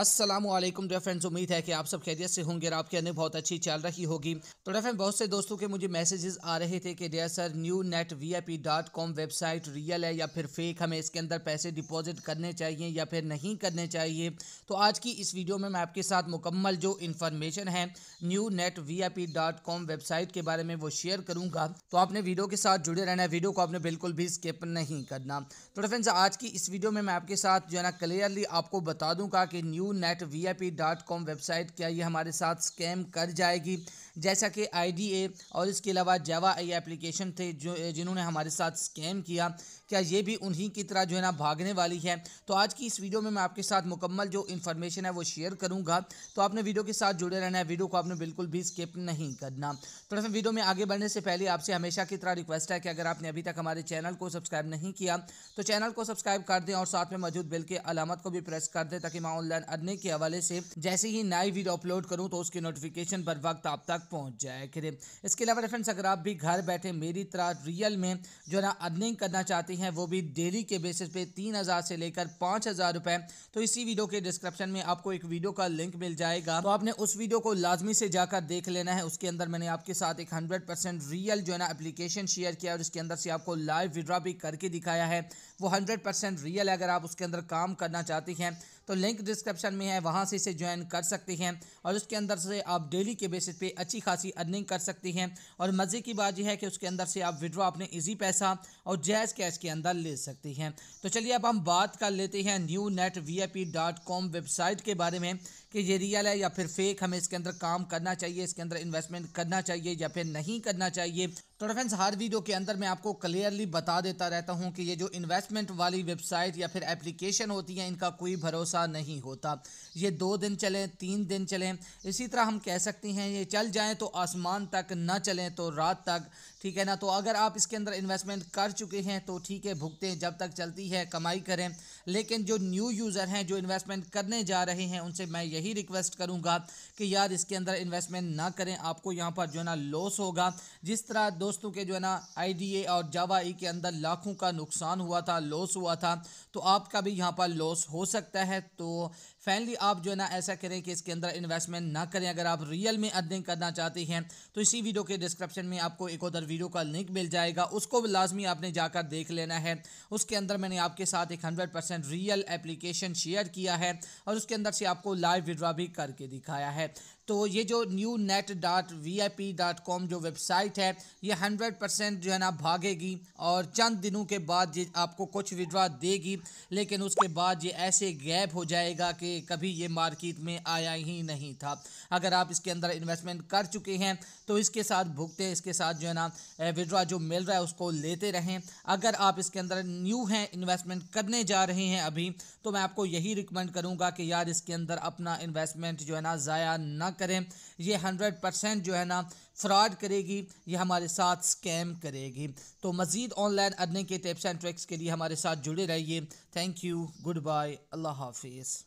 Aslam day friends उम्मीद है कि आप सब खैरियत से होंगे और आपके अंदर बहुत अच्छी चल रही होगी तो डे फ्रेंड बहुत से दोस्तों के मुझे मैसेजेस आ रहे थे कि डे sir new net V I P dot com website real है या फिर फेक हमें इसके अंदर पैसे डिपॉजिट करने चाहिए या फिर नहीं करने चाहिए तो आज की इस वीडियो में मैं आपके साथ मुकम्मल जो इन्फॉर्मेशन है new net V I P dot com website के बारे में वो शेयर करूँगा तो आपने वीडियो के साथ जुड़े रहना है वीडियो को आपने बिल्कुल भी स्किप नहीं करना तो डे फ्रेंड्स आज की इस वीडियो में मैं आपके साथ जो है ना क्लियरली आपको बता दूँगा कि new U net V I P dot com website क्या ये हमारे साथ स्कैम कर जाएगी जैसा कि आई डी ए और इसके अलावा जावा आई एप्लीकेशन थे जो जिन्होंने हमारे साथ स्कैम किया क्या ये भी उन्हीं की तरह जो है ना भागने वाली है तो आज की इस वीडियो में मैं आपके साथ मुकम्मल जो इन्फॉर्मेशन है वो शेयर करूँगा तो आपने वीडियो के साथ जुड़े रहना है वीडियो को आपने बिल्कुल भी स्किप नहीं करना तो फिर वीडियो में आगे बढ़ने से पहले आपसे हमेशा की तरह रिक्वेस्ट है कि अगर आपने अभी तक हमारे चैनल को सब्सक्राइब नहीं किया तो चैनल को सब्सक्राइब कर दें और साथ में मौजूद बिल के अलामत को भी प्रेस कर दें ताकि मैं ऑनलाइन करने के हवाले से जैसे ही नई वीडियो अपलोड करूँ तो उसकी नोटिफिकेशन पर वक्त आप तक पहुँच जाए करें इसके अलावा फ्रेंड्स अगर आप भी घर बैठे मेरी तरह रियल में जो है ना अर्निंग करना चाहते हैं वो भी डेली के बेसिस पे तीन हज़ार से लेकर पाँच हज़ार रुपये तो इसी वीडियो के डिस्क्रिप्शन में आपको एक वीडियो का लिंक मिल जाएगा तो आपने उस वीडियो को लाजमी से जाकर देख लेना है उसके अंदर मैंने आपके साथ एक हंड्रेड परसेंट रियल जो है ना अप्लीकेशन शेयर किया और उसके अंदर से आपको लाइव विड्रा भी करके दिखाया है वो हंड्रेड परसेंट रियल है अगर आप उसके अंदर काम करना चाहती हैं तो लिंक डिस्क्रिप्शन डिस्क्रिप्शन में है वहाँ से इसे ज्वाइन कर सकते हैं और उसके अंदर से आप डेली के बेसिस पे अच्छी खासी अर्निंग कर सकते हैं और मज़े की बात यह है कि उसके अंदर से आप विड्रॉ अपने ईजी पैसा और जैज़ कैश के अंदर ले सकते हैं तो चलिए अब हम बात कर लेते हैं न्यू नेट वी वेबसाइट के बारे में कि ये रियल है या फिर फेक हमें इसके अंदर काम करना चाहिए इसके अंदर इन्वेस्टमेंट करना चाहिए या फिर नहीं करना चाहिए तो फ्रेंड्स हर वीडियो के अंदर मैं आपको क्लियरली बता देता रहता हूं कि ये जो इन्वेस्टमेंट वाली वेबसाइट या फिर एप्लीकेशन होती है इनका कोई भरोसा नहीं होता ये दो दिन चलें तीन दिन चलें इसी तरह हम कह सकते हैं ये चल जाएं तो आसमान तक ना चलें तो रात तक ठीक है ना तो अगर आप इसके अंदर इन्वेस्टमेंट कर चुके हैं तो ठीक है भुगतें जब तक चलती है कमाई करें लेकिन जो न्यू यूज़र हैं जो इन्वेस्टमेंट करने जा रहे हैं उनसे मैं यही रिक्वेस्ट करूँगा कि यार इसके अंदर इन्वेस्टमेंट ना करें आपको यहाँ पर जो है ना लॉस होगा जिस तरह दो दोस्तों के जो है ना आई और जावा ई e के अंदर लाखों का नुकसान हुआ था लॉस हुआ था तो आपका भी यहाँ पर लॉस हो सकता है तो फाइनली आप जो है ना ऐसा करें कि इसके अंदर इन्वेस्टमेंट ना करें अगर आप रियल में अर्निंग करना चाहते हैं तो इसी वीडियो के डिस्क्रिप्शन में आपको एक उधर वीडियो का लिंक मिल जाएगा उसको भी लाजमी आपने जाकर देख लेना है उसके अंदर मैंने आपके साथ एक hundred percent real application share किया है और उसके अंदर से आपको लाइव विड्रा भी करके दिखाया है तो ये जो new net dot V I P dot com जो वेबसाइट है ये हंड्रेड परसेंट जो है ना भागेगी और चंद दिनों के बाद ये आपको कुछ विड्रा देगी लेकिन उसके बाद ये ऐसे गैप हो जाएगा कि कभी ये मार्केट में आया ही नहीं था अगर आप इसके अंदर इन्वेस्टमेंट कर चुके हैं तो इसके साथ भुगते इसके साथ जो है ना विड्रा जो मिल रहा है उसको लेते रहें अगर आप इसके अंदर न्यू हैं इन्वेस्टमेंट करने जा रहे हैं अभी तो मैं आपको यही रिकमेंड करूँगा कि यार इसके अंदर अपना इन्वेस्टमेंट जो है ना ज़ाया ना करें ये हंड्रेड परसेंट जो है ना फ्रॉड करेगी ये हमारे साथ स्कैम करेगी तो मज़ीद ऑनलाइन अर्निंग के टिप्स एंड ट्रिक्स के लिए हमारे साथ जुड़े रहिए थैंक यू गुड बाय अल्लाह हाफिज़